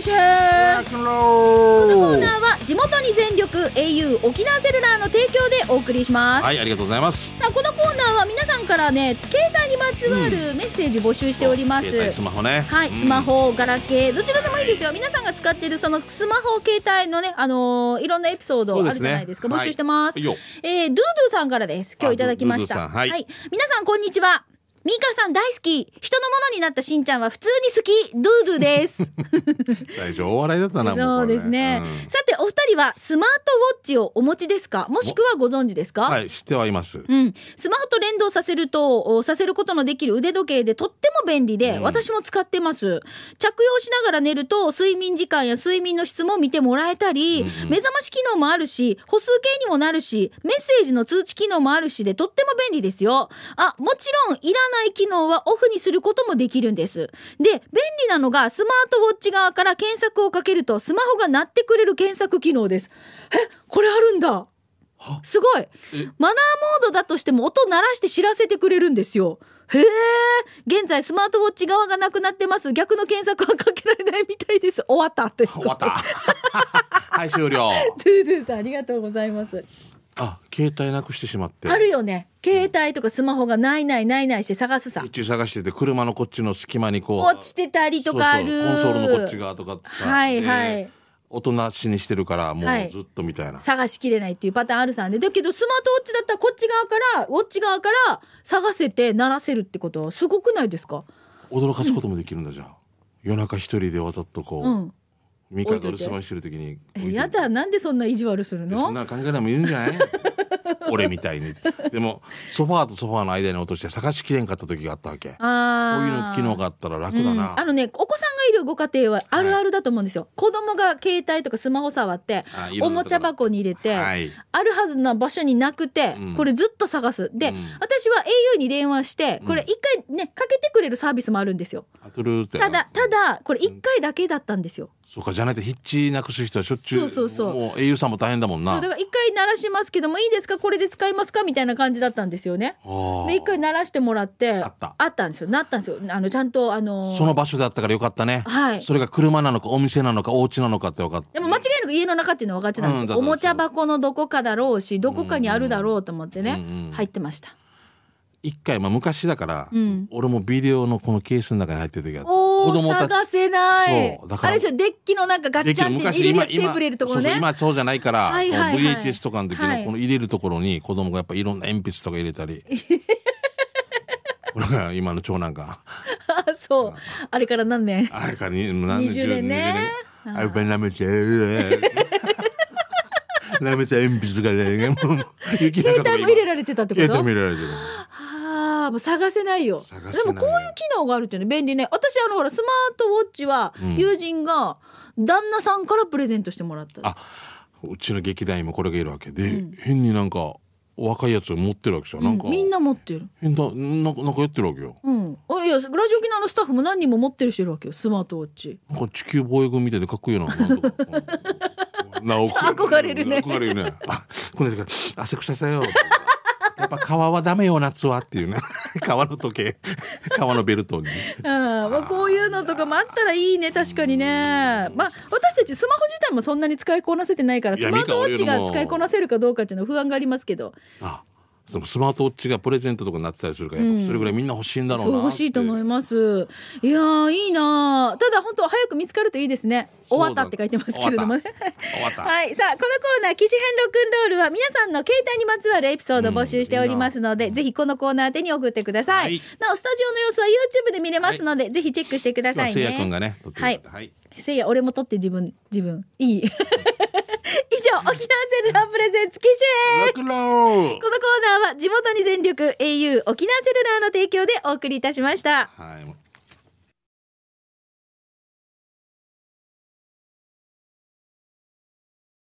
シシェこのコーナーは地元に全力 au 沖縄セルラーの提供でお送りしますはいありがとうございますさあこのコーナーは皆さんからね携帯にまつわるメッセージ募集しております、うん、スマホねはい、うん、スマホガラケーどちらでもいいですよ、はい、皆さんが使ってるそのスマホ携帯のねあのー、いろんなエピソードあるじゃないですか、ね、募集してます、はい、えー、ドゥドゥさんからです今日いただきましたはい、はい、皆さんこんにちはミカさん大好き人のものになったしんちゃんは普通に好きドゥドゥです 最初お笑いだったなそうですね、うん、さてお二人はスマートウォッチをお持ちですかもしくはご存知ですかはい知ってはいます、うん、スマホと連動させるとさせることのできる腕時計でとっても便利で、うん、私も使ってます着用しながら寝ると睡眠時間や睡眠の質も見てもらえたり、うんうん、目覚まし機能もあるし歩数計にもなるしメッセージの通知機能もあるしでとっても便利ですよあもちろんいらないない機能はオフにすることもできるんです。で、便利なのがスマートウォッチ側から検索をかけるとスマホが鳴ってくれる検索機能です。え、これあるんだすごいマナーモードだとしても音鳴らして知らせてくれるんですよ。へえ現在スマートウォッチ側がなくなってます逆の検索はかけられないみたいです終わったって。終わった はい終了トゥードゥーさんありがとうございますあ携帯なくしてしまってあるよね携帯とかスマホがないないないないして探すさ一応探してて車のこっちの隙間にこう落ちてたりとかあるコンソールのこっち側とかはいはいおとなしにしてるからもうずっとみたいな、はい、探しきれないっていうパターンあるさんでだけどスマートウォッチだったらこっち側からウォッチ側から探せて鳴らせるってことすごくないですか驚かすこともできるんだ、うん、じゃあ夜中一人でわざとこう、うんミカと留守番してる時にやだなんでそんな意地悪するのそんな関係ないも言うんじゃない 俺みたいにでもソファーとソファーの間に落として探しきれんかった時があったわけこういうの機能があったら楽だな、うん、あのねお子さんがいるご家庭はあるあるだと思うんですよ、はい、子供が携帯とかスマホ触っておもちゃ箱に入れて、はい、あるはずな場所になくて、これずっと探すで、うん、私は au に電話してこれ一回ねかけてくれるサービスもあるんですよ、うん、ただただこれ一回だけだったんですよ、そうかじゃないとヒッチなくす人はしょっちゅうそうそうそうもう英雄さんも大変だもんなだから一回鳴らしますけどもいいですかこれで使いますかみたいな感じだったんですよねで一回鳴らしてもらってあったあったんですよなったんですよあのちゃんとあのー、その場所であったからよかったねはいそれが車なのかお店なのかお家なのかって分かってでも間違いなく家の中っていうのは分かってたんですよ、うん、おもちゃ箱のどこかだろうしどこかにあるだろうと思ってね入ってました一回、まあ、昔だから、うん、俺もビデオのこのケースの中に入ってる時が子供探せないそうだからあれですよデッキのなんかガッチャンって入れるテープ入れるところね今そうじゃないから、はいはいはい、VHS とかの時のこの入れるところに子供がやっぱいろんな鉛筆とか入れたり。今の長男がそうあれから何年あれから何年20年ねあれからめちゃなめちゃ鉛筆がね 雪の携帯も入れられてたってこと携帯も入れられてるもう探せないよないでもこういう機能があるっていうの便利ね私あのほらスマートウォッチは友人が旦那さんからプレゼントしてもらった、あうちの劇団員もこれがいるわけで、変になんか若いやつを持ってるわけじゃん、なんかみんな持ってる変だなんかなんかやってるわけようんあいやラジオ沖縄のスタッフも何人も持ってる人いるわけよスマートウォッチなんか地球防衛軍みたいでかっこいいよなんとかな 憧れるね憧れるねあこの時間汗臭さよやっぱ川はダメよ夏はっていうね 川の時計 川のベルトに、うんまあ、こういうのとかもあったらいいね確かにねまあ私たちスマホ自体もそんなに使いこなせてないからスマートウォッチが使いこなせるかどうかっていうのは不安がありますけどあでもスマートウォッチがプレゼントとかになってたりするから、うん、それぐらいみんな欲しいんだろうな欲しいと思いますいやいいなただ本当早く見つかるといいですね終わったって書いてますけれどもね はいさあこのコーナー「騎士編ロックンロール」は皆さんの携帯にまつわるエピソード募集しておりますので、うん、ぜひこのコーナー宛に送ってください、はい、なおスタジオの様子は YouTube で見れますので、はい、ぜひチェックしてくださいね、せいやくんがね、はい、はい、せいや俺も撮って自分自分いい上沖縄セルラープレゼンツ機種このコーナーは地元に全力 au 沖縄セルラーの提供でお送りいたしました。はい